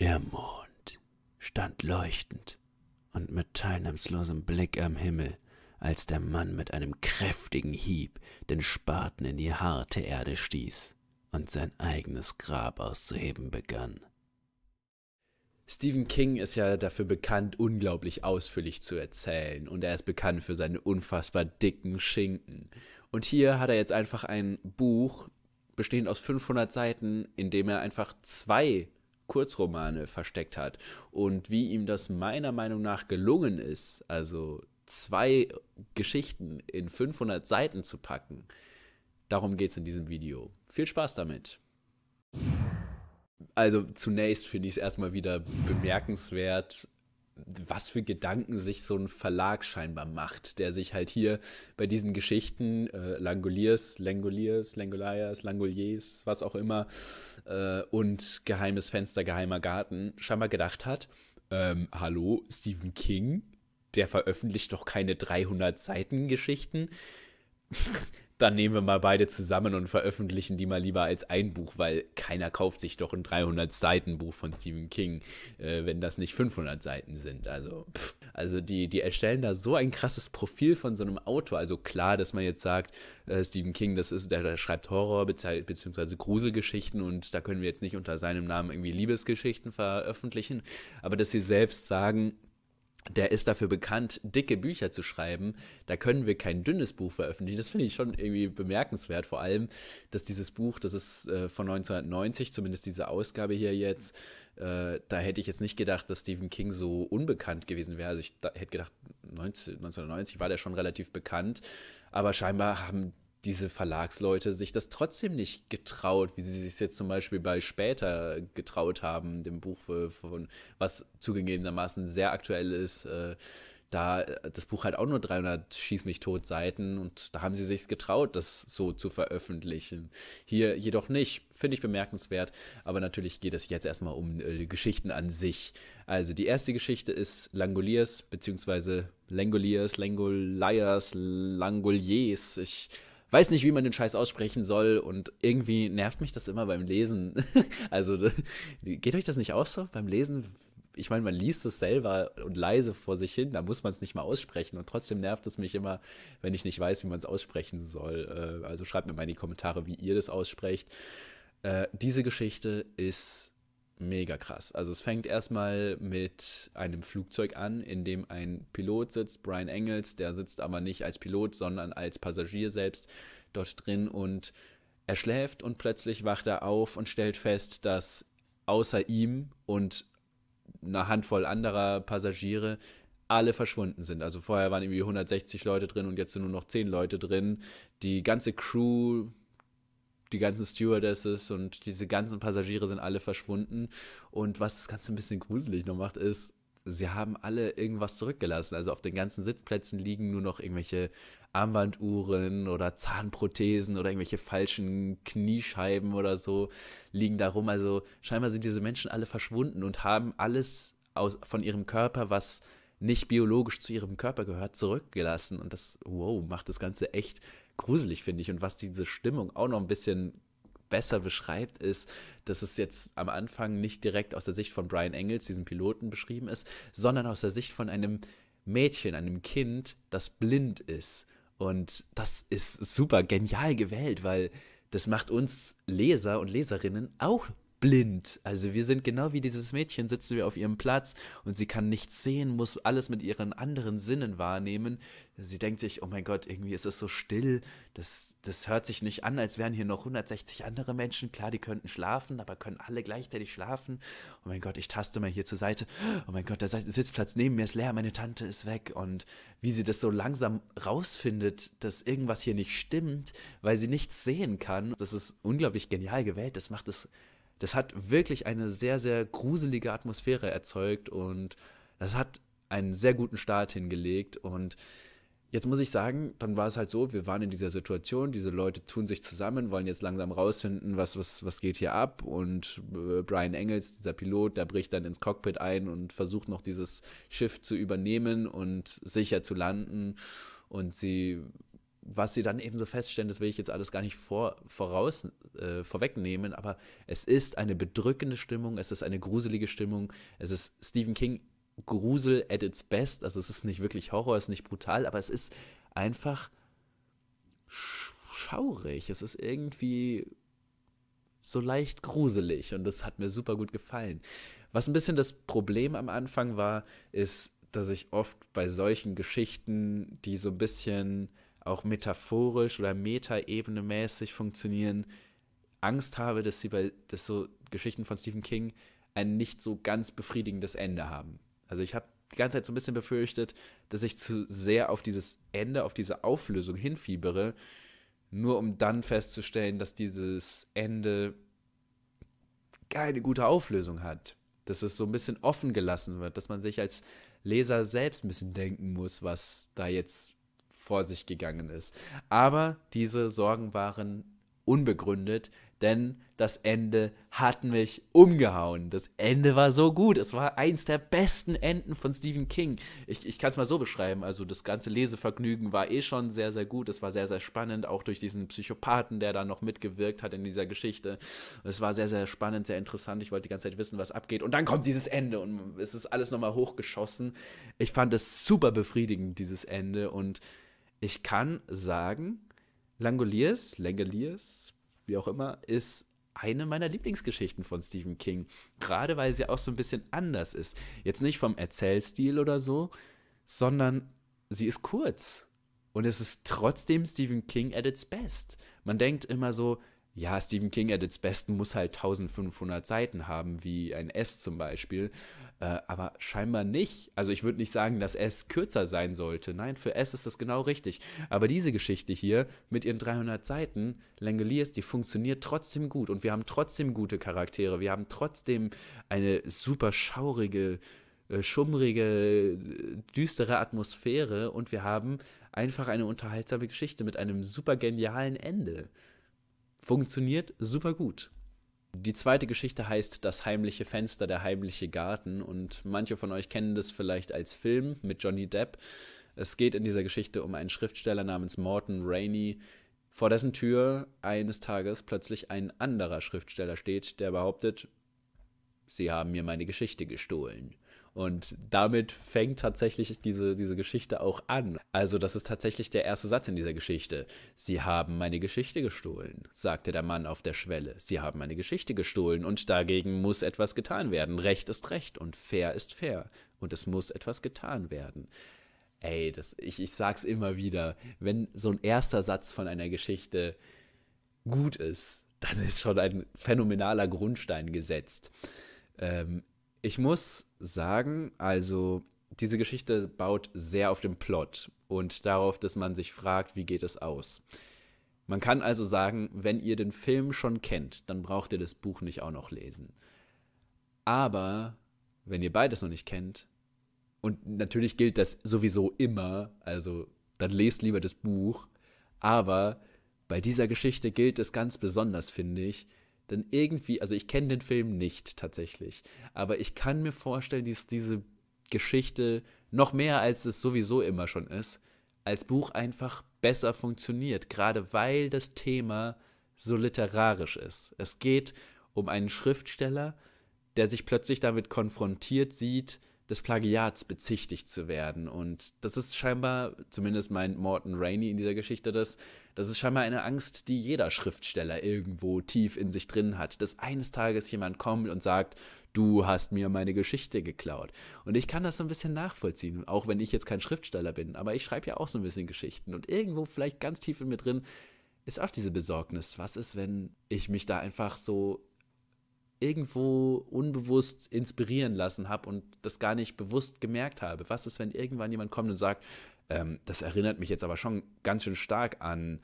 Der Mond stand leuchtend und mit teilnahmslosem Blick am Himmel, als der Mann mit einem kräftigen Hieb den Spaten in die harte Erde stieß und sein eigenes Grab auszuheben begann. Stephen King ist ja dafür bekannt, unglaublich ausführlich zu erzählen und er ist bekannt für seine unfassbar dicken Schinken. Und hier hat er jetzt einfach ein Buch, bestehend aus 500 Seiten, in dem er einfach zwei Kurzromane versteckt hat und wie ihm das meiner Meinung nach gelungen ist, also zwei Geschichten in 500 Seiten zu packen. Darum geht es in diesem Video. Viel Spaß damit! Also zunächst finde ich es erstmal wieder bemerkenswert, was für Gedanken sich so ein Verlag scheinbar macht, der sich halt hier bei diesen Geschichten, äh, Langoliers, Langoliers, Langoliers, Langoliers, was auch immer, äh, und Geheimes Fenster, Geheimer Garten, scheinbar gedacht hat, ähm, hallo, Stephen King, der veröffentlicht doch keine 300 Seiten Geschichten dann nehmen wir mal beide zusammen und veröffentlichen die mal lieber als ein Buch, weil keiner kauft sich doch ein 300-Seiten-Buch von Stephen King, äh, wenn das nicht 500 Seiten sind. Also, pff. also die, die erstellen da so ein krasses Profil von so einem Autor. Also klar, dass man jetzt sagt, äh, Stephen King, das ist, der, der schreibt Horror bzw. Gruselgeschichten und da können wir jetzt nicht unter seinem Namen irgendwie Liebesgeschichten veröffentlichen. Aber dass sie selbst sagen, der ist dafür bekannt, dicke Bücher zu schreiben. Da können wir kein dünnes Buch veröffentlichen. Das finde ich schon irgendwie bemerkenswert. Vor allem, dass dieses Buch, das ist äh, von 1990, zumindest diese Ausgabe hier jetzt, äh, da hätte ich jetzt nicht gedacht, dass Stephen King so unbekannt gewesen wäre. Also ich hätte gedacht, 19, 1990 war der schon relativ bekannt. Aber scheinbar haben diese Verlagsleute sich das trotzdem nicht getraut, wie sie sich jetzt zum Beispiel bei später getraut haben, dem Buch äh, von was zugegebenermaßen sehr aktuell ist. Äh, da äh, das Buch halt auch nur 300 schieß mich tot Seiten und da haben sie sich getraut, das so zu veröffentlichen. Hier jedoch nicht, finde ich bemerkenswert, aber natürlich geht es jetzt erstmal um äh, Geschichten an sich. Also die erste Geschichte ist Langoliers beziehungsweise Langoliers, Langoliers, Langoliers. Ich weiß nicht, wie man den Scheiß aussprechen soll und irgendwie nervt mich das immer beim Lesen. also geht euch das nicht auch so beim Lesen? Ich meine, man liest es selber und leise vor sich hin, da muss man es nicht mal aussprechen und trotzdem nervt es mich immer, wenn ich nicht weiß, wie man es aussprechen soll. Äh, also schreibt mir mal in die Kommentare, wie ihr das aussprecht. Äh, diese Geschichte ist mega krass. Also es fängt erstmal mit einem Flugzeug an, in dem ein Pilot sitzt, Brian Engels, der sitzt aber nicht als Pilot, sondern als Passagier selbst dort drin und er schläft und plötzlich wacht er auf und stellt fest, dass außer ihm und einer Handvoll anderer Passagiere alle verschwunden sind. Also vorher waren irgendwie 160 Leute drin und jetzt sind nur noch 10 Leute drin. Die ganze Crew die ganzen Stewardesses und diese ganzen Passagiere sind alle verschwunden. Und was das Ganze ein bisschen gruselig noch macht, ist, sie haben alle irgendwas zurückgelassen. Also auf den ganzen Sitzplätzen liegen nur noch irgendwelche Armbanduhren oder Zahnprothesen oder irgendwelche falschen Kniescheiben oder so liegen da rum. Also scheinbar sind diese Menschen alle verschwunden und haben alles aus, von ihrem Körper, was nicht biologisch zu ihrem Körper gehört, zurückgelassen. Und das, wow, macht das Ganze echt gruselig, finde ich. Und was diese Stimmung auch noch ein bisschen besser beschreibt, ist, dass es jetzt am Anfang nicht direkt aus der Sicht von Brian Engels, diesem Piloten, beschrieben ist, sondern aus der Sicht von einem Mädchen, einem Kind, das blind ist. Und das ist super genial gewählt, weil das macht uns Leser und Leserinnen auch blind. Also wir sind genau wie dieses Mädchen, sitzen wir auf ihrem Platz und sie kann nichts sehen, muss alles mit ihren anderen Sinnen wahrnehmen. Sie denkt sich, oh mein Gott, irgendwie ist es so still, das, das hört sich nicht an, als wären hier noch 160 andere Menschen. Klar, die könnten schlafen, aber können alle gleichzeitig schlafen. Oh mein Gott, ich taste mal hier zur Seite. Oh mein Gott, der Sitzplatz neben mir ist leer, meine Tante ist weg. Und wie sie das so langsam rausfindet, dass irgendwas hier nicht stimmt, weil sie nichts sehen kann, das ist unglaublich genial gewählt. Das macht es das hat wirklich eine sehr, sehr gruselige Atmosphäre erzeugt und das hat einen sehr guten Start hingelegt. Und jetzt muss ich sagen, dann war es halt so, wir waren in dieser Situation, diese Leute tun sich zusammen, wollen jetzt langsam rausfinden, was, was, was geht hier ab. Und äh, Brian Engels, dieser Pilot, der bricht dann ins Cockpit ein und versucht noch dieses Schiff zu übernehmen und sicher zu landen. Und sie was sie dann eben so feststellen, das will ich jetzt alles gar nicht vor, voraus, äh, vorwegnehmen, aber es ist eine bedrückende Stimmung, es ist eine gruselige Stimmung, es ist Stephen King Grusel at its best, also es ist nicht wirklich Horror, es ist nicht brutal, aber es ist einfach schaurig, es ist irgendwie so leicht gruselig und das hat mir super gut gefallen. Was ein bisschen das Problem am Anfang war, ist, dass ich oft bei solchen Geschichten, die so ein bisschen auch metaphorisch oder metaebene mäßig funktionieren, Angst habe, dass sie bei dass so Geschichten von Stephen King ein nicht so ganz befriedigendes Ende haben. Also ich habe die ganze Zeit so ein bisschen befürchtet, dass ich zu sehr auf dieses Ende, auf diese Auflösung hinfiebere, nur um dann festzustellen, dass dieses Ende keine gute Auflösung hat. Dass es so ein bisschen offen gelassen wird, dass man sich als Leser selbst ein bisschen denken muss, was da jetzt vor sich gegangen ist. Aber diese Sorgen waren unbegründet, denn das Ende hat mich umgehauen. Das Ende war so gut. Es war eins der besten Enden von Stephen King. Ich, ich kann es mal so beschreiben. Also das ganze Lesevergnügen war eh schon sehr, sehr gut. Es war sehr, sehr spannend, auch durch diesen Psychopathen, der da noch mitgewirkt hat in dieser Geschichte. Es war sehr, sehr spannend, sehr interessant. Ich wollte die ganze Zeit wissen, was abgeht. Und dann kommt dieses Ende und es ist alles nochmal hochgeschossen. Ich fand es super befriedigend, dieses Ende. Und ich kann sagen, Langoliers, Langoliers, wie auch immer, ist eine meiner Lieblingsgeschichten von Stephen King. Gerade weil sie auch so ein bisschen anders ist. Jetzt nicht vom Erzählstil oder so, sondern sie ist kurz. Und es ist trotzdem Stephen King at its best. Man denkt immer so, ja, Stephen King at its best muss halt 1500 Seiten haben, wie ein S zum Beispiel. Äh, aber scheinbar nicht. Also ich würde nicht sagen, dass S kürzer sein sollte. Nein, für S ist das genau richtig. Aber diese Geschichte hier mit ihren 300 Seiten, Langeliers, die funktioniert trotzdem gut. Und wir haben trotzdem gute Charaktere. Wir haben trotzdem eine super schaurige, äh, schummrige, äh, düstere Atmosphäre. Und wir haben einfach eine unterhaltsame Geschichte mit einem super genialen Ende. Funktioniert super gut. Die zweite Geschichte heißt Das heimliche Fenster, der heimliche Garten und manche von euch kennen das vielleicht als Film mit Johnny Depp. Es geht in dieser Geschichte um einen Schriftsteller namens Morton Rainey, vor dessen Tür eines Tages plötzlich ein anderer Schriftsteller steht, der behauptet, Sie haben mir meine Geschichte gestohlen. Und damit fängt tatsächlich diese, diese Geschichte auch an. Also das ist tatsächlich der erste Satz in dieser Geschichte. Sie haben meine Geschichte gestohlen, sagte der Mann auf der Schwelle. Sie haben meine Geschichte gestohlen und dagegen muss etwas getan werden. Recht ist Recht und fair ist fair und es muss etwas getan werden. Ey, das, ich, ich sag's immer wieder, wenn so ein erster Satz von einer Geschichte gut ist, dann ist schon ein phänomenaler Grundstein gesetzt. Ähm, ich muss sagen. Also diese Geschichte baut sehr auf dem Plot und darauf, dass man sich fragt, wie geht es aus. Man kann also sagen, wenn ihr den Film schon kennt, dann braucht ihr das Buch nicht auch noch lesen. Aber wenn ihr beides noch nicht kennt, und natürlich gilt das sowieso immer, also dann lest lieber das Buch, aber bei dieser Geschichte gilt es ganz besonders, finde ich, denn irgendwie, also ich kenne den Film nicht tatsächlich, aber ich kann mir vorstellen, dass diese Geschichte noch mehr als es sowieso immer schon ist, als Buch einfach besser funktioniert, gerade weil das Thema so literarisch ist. Es geht um einen Schriftsteller, der sich plötzlich damit konfrontiert sieht, des Plagiats bezichtigt zu werden. Und das ist scheinbar, zumindest meint Morton Rainey in dieser Geschichte, dass das ist scheinbar eine Angst, die jeder Schriftsteller irgendwo tief in sich drin hat, dass eines Tages jemand kommt und sagt, du hast mir meine Geschichte geklaut. Und ich kann das so ein bisschen nachvollziehen, auch wenn ich jetzt kein Schriftsteller bin, aber ich schreibe ja auch so ein bisschen Geschichten und irgendwo vielleicht ganz tief in mir drin ist auch diese Besorgnis, was ist, wenn ich mich da einfach so irgendwo unbewusst inspirieren lassen habe und das gar nicht bewusst gemerkt habe. Was ist, wenn irgendwann jemand kommt und sagt, ähm, das erinnert mich jetzt aber schon ganz schön stark an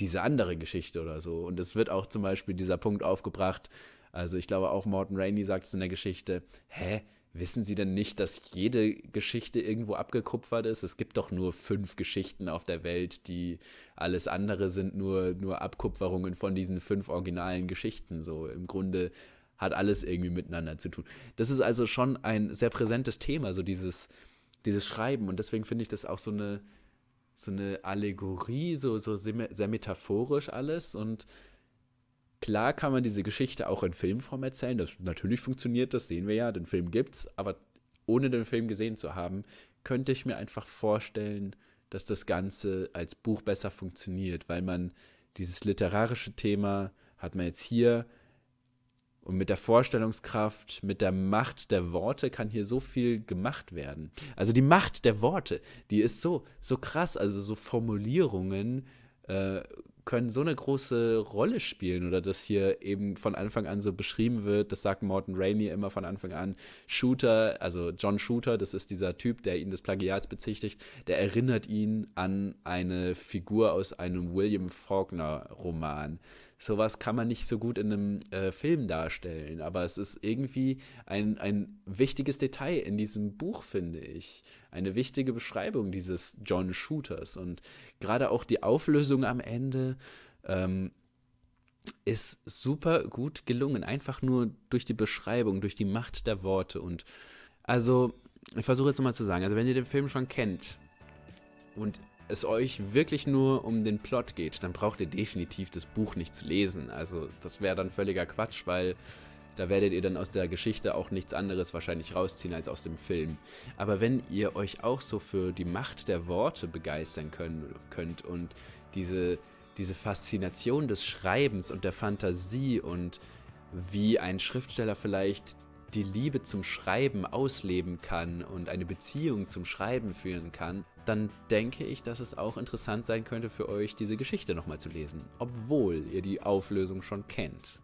diese andere Geschichte oder so. Und es wird auch zum Beispiel dieser Punkt aufgebracht, also ich glaube auch Morton Rainey sagt es in der Geschichte, hä, wissen Sie denn nicht, dass jede Geschichte irgendwo abgekupfert ist? Es gibt doch nur fünf Geschichten auf der Welt, die alles andere sind nur, nur Abkupferungen von diesen fünf originalen Geschichten. So im Grunde hat alles irgendwie miteinander zu tun. Das ist also schon ein sehr präsentes Thema, so dieses, dieses Schreiben. Und deswegen finde ich das auch so eine, so eine Allegorie, so, so sehr metaphorisch alles. Und klar kann man diese Geschichte auch in Filmform erzählen. Das natürlich funktioniert, das sehen wir ja, den Film gibt's, aber ohne den Film gesehen zu haben, könnte ich mir einfach vorstellen, dass das Ganze als Buch besser funktioniert, weil man dieses literarische Thema hat man jetzt hier und mit der Vorstellungskraft, mit der Macht der Worte kann hier so viel gemacht werden. Also die Macht der Worte, die ist so, so krass. Also so Formulierungen äh, können so eine große Rolle spielen oder dass hier eben von Anfang an so beschrieben wird, das sagt Morton Rainey immer von Anfang an, Shooter, also John Shooter, das ist dieser Typ, der ihn des Plagiats bezichtigt, der erinnert ihn an eine Figur aus einem William Faulkner Roman sowas kann man nicht so gut in einem äh, Film darstellen. Aber es ist irgendwie ein, ein wichtiges Detail in diesem Buch, finde ich. Eine wichtige Beschreibung dieses John Shooters. Und gerade auch die Auflösung am Ende. Ähm, ist super gut gelungen, einfach nur durch die Beschreibung, durch die Macht der Worte. Und also, ich versuche jetzt nochmal zu sagen, also wenn ihr den Film schon kennt und es euch wirklich nur um den Plot geht, dann braucht ihr definitiv das Buch nicht zu lesen. Also das wäre dann völliger Quatsch, weil da werdet ihr dann aus der Geschichte auch nichts anderes wahrscheinlich rausziehen als aus dem Film. Aber wenn ihr euch auch so für die Macht der Worte begeistern können, könnt und diese, diese Faszination des Schreibens und der Fantasie und wie ein Schriftsteller vielleicht die Liebe zum Schreiben ausleben kann und eine Beziehung zum Schreiben führen kann, dann denke ich, dass es auch interessant sein könnte für euch, diese Geschichte nochmal zu lesen, obwohl ihr die Auflösung schon kennt.